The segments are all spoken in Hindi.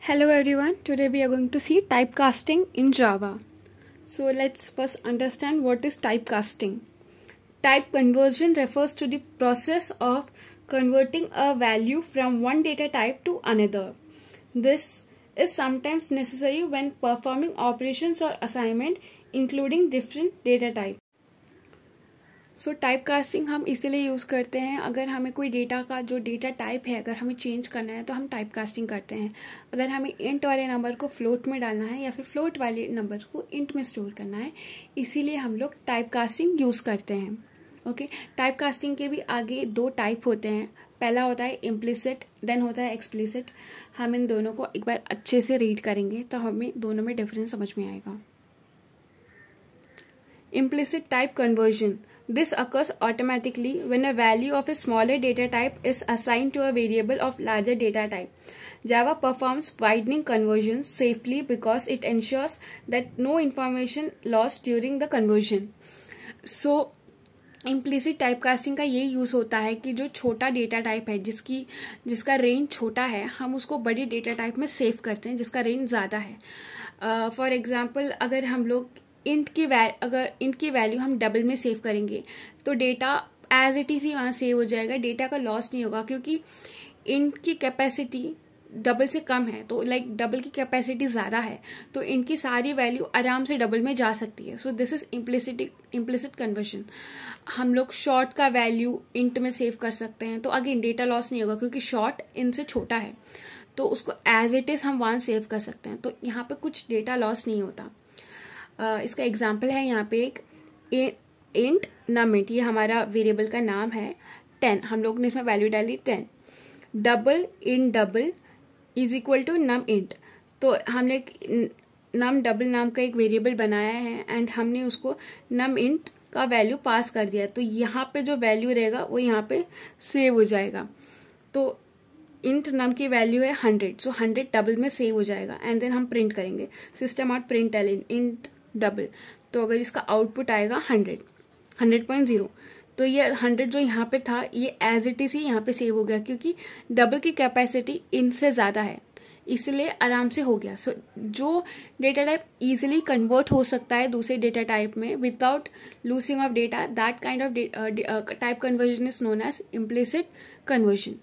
Hello everyone, today we are going to see typecasting in Java. So let's first understand what is typecasting. Type conversion refers to the process of converting a value from one data type to another. This is sometimes necessary when performing operations or assignment including different data types. So type casting हम इसीलिए यूज़ करते हैं अगर हमें कोई डेटा का जो डेटा टाइप है अगर हमें चेंज करना है तो हम टाइप कास्टिंग करते हैं अगर हमें इंट वाले नंबर को फ्लोट में डालना है या फिर फ्लोट वाले नंबर को इंट में स्टोर करना है इसीलिए हम लोग टाइप कास्टिंग यूज़ करते हैं ओके टाइप कास्टिंग के भी आगे दो टाइप होते हैं पहला होता है इम्प्लिसिट देन होता है एक्सप्लिसिट हम इन दोनों को एक बार अच्छे से रीड करेंगे तो हमें दोनों में डिफरेंस समझ में आएगा implicit type conversion This occurs automatically when a value of a smaller data type is assigned to a variable of larger data type. Java performs widening conversions safely because it ensures that no information lost during the conversion. So implicit type casting का ये यूज़ होता है कि जो छोटा डेटा टाइप है जिसकी जिसका रेंज छोटा है हम उसको बड़े डेटा टाइप में सेव करते हैं जिसका रेंज ज़्यादा है फॉर uh, एग्ज़ाम्पल अगर हम लोग इंट की अगर इंट की वैल्यू हम डबल में सेव करेंगे तो डेटा एज इट इज ही वहाँ सेव हो जाएगा डेटा का लॉस नहीं होगा क्योंकि इंट की कैपेसिटी डबल से कम है तो लाइक डबल की कैपेसिटी ज़्यादा है तो इनकी सारी वैल्यू आराम से डबल में जा सकती है so this is implicity implicit conversion हम लोग शॉर्ट का वैल्यू इंट में सेव कर सकते हैं तो अगेन डेटा लॉस नहीं होगा क्योंकि शॉर्ट इनसे छोटा है तो उसको एज इट इज़ हम वन सेव कर सकते हैं तो यहाँ पे कुछ डेटा लॉस नहीं होता इसका एग्जाम्पल है यहाँ पे एक इंट नमिट ये हमारा वेरिएबल का नाम है टेन हम लोग ने इसमें वैल्यू डाली ten double in double is equal to num int तो हमने नम डबल नाम का एक वेरिएबल बनाया है एंड हमने उसको नम इंट का वैल्यू पास कर दिया तो यहाँ पे जो वैल्यू रहेगा वो यहाँ पे सेव हो जाएगा तो इंट नम की वैल्यू है हंड्रेड सो हंड्रेड डबल में सेव हो जाएगा एंड देन हम प्रिंट करेंगे system out print L int double तो अगर इसका आउटपुट आएगा हंड्रेड हंड्रेड पॉइंट जीरो तो ये हंड्रेड जो यहाँ पे था ये एज इट इज ही यहाँ पे सेव हो गया क्योंकि डबल की कैपेसिटी इनसे ज़्यादा है इसलिए आराम से हो गया सो so, जो डेटा टाइप इजिली कन्वर्ट हो सकता है दूसरे डेटा टाइप में without losing of data that kind of type conversion is known as implicit conversion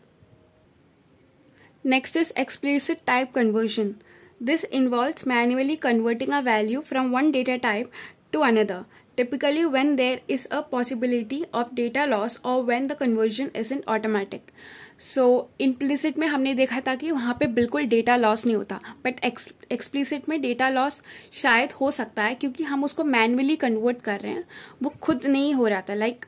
next is explicit type conversion This involves manually converting a value from one data type to another, typically when there is a possibility of data loss or when the conversion isn't automatic. So so, implicit में हमने देखा था कि वहाँ पे बिल्कुल डेटा लॉस नहीं होता बट एक्सप्लिसिट में डेटा लॉस शायद हो सकता है क्योंकि हम उसको मैनुअली कन्वर्ट कर रहे हैं वो खुद नहीं हो रहा था लाइक like,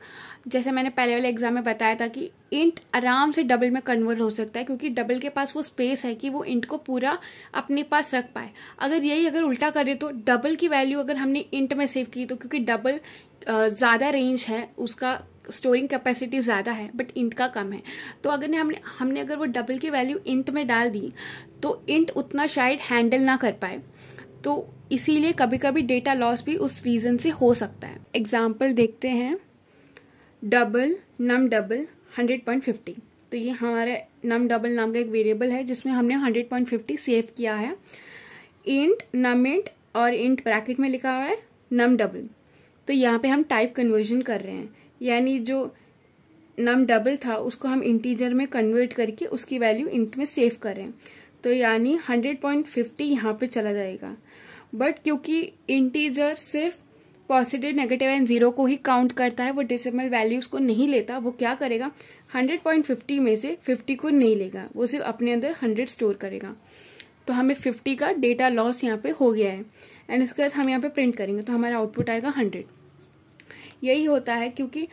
जैसे मैंने पहले वाले एग्जाम में बताया था कि इंट आराम से डबल में कन्वर्ट हो सकता है क्योंकि डबल के पास वो स्पेस है कि वो इंट को पूरा अपने पास रख पाए अगर यही अगर उल्टा करें तो डबल की वैल्यू अगर हमने इंट में सेव की तो क्योंकि डबल ज़्यादा रेंज है उसका स्टोरिंग कैपेसिटी ज़्यादा है बट इंट का कम है तो अगर ने हमने हमने अगर वो डबल की वैल्यू इंट में डाल दी तो इंट उतना शायद हैंडल ना कर पाए तो इसीलिए कभी कभी डेटा लॉस भी उस रीज़न से हो सकता है एग्जाम्पल देखते हैं double num double hundred point fifty तो ये हमारा नम डबल नाम का एक वेरिएबल है जिसमें हमने हंड्रेड पॉइंट फिफ्टी सेव किया है इंट नम इंट और इंट ब्रैकेट में लिखा हुआ है नम डबल तो यहाँ पे हम टाइप कन्वर्जन कर रहे हैं यानी जो नम डबल था उसको हम इंटीजर में कन्वर्ट करके उसकी वैल्यू इंट में सेव करें तो यानी 100.50 पॉइंट फिफ्टी यहाँ पर चला जाएगा बट क्योंकि इंटीजर सिर्फ पॉजिटिव नेगेटिव एंड जीरो को ही काउंट करता है वो डेसिमल वैल्यूज को नहीं लेता वो क्या करेगा 100.50 में से 50 को नहीं लेगा वो सिर्फ अपने अंदर 100 स्टोर करेगा तो हमें 50 का डेटा लॉस यहाँ पे हो गया है एंड इसके बाद हम यहाँ पे प्रिंट करेंगे तो हमारा आउटपुट आएगा हंड्रेड यही होता है क्योंकि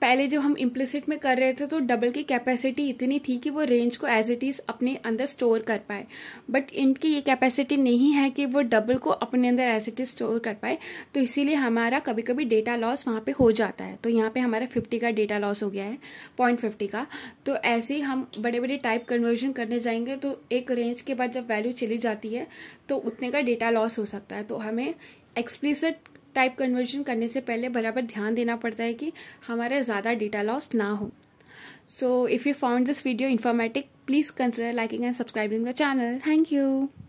पहले जब हम इम्प्लिसिट में कर रहे थे तो डबल की कैपेसिटी इतनी थी कि वो रेंज को एज इट इज़ अपने अंदर स्टोर कर पाए बट इनकी ये कैपेसिटी नहीं है कि वो डबल को अपने अंदर एज इट इज़ स्टोर कर पाए तो इसीलिए हमारा कभी कभी डेटा लॉस वहाँ पे हो जाता है तो यहाँ पे हमारा फिफ्टी का डेटा लॉस हो गया है पॉइंट फिफ्टी का तो ऐसे ही हम बड़े बड़े टाइप कन्वर्जन करने जाएंगे तो एक रेंज के बाद जब वैल्यू चली जाती है तो उतने का डेटा लॉस हो सकता है तो हमें एक्सप्लिसिट टाइप कन्वर्जन करने से पहले बराबर ध्यान देना पड़ता है कि हमारा ज़्यादा डेटा लॉस ना हो so if you found this video informatic please consider liking and subscribing the channel thank you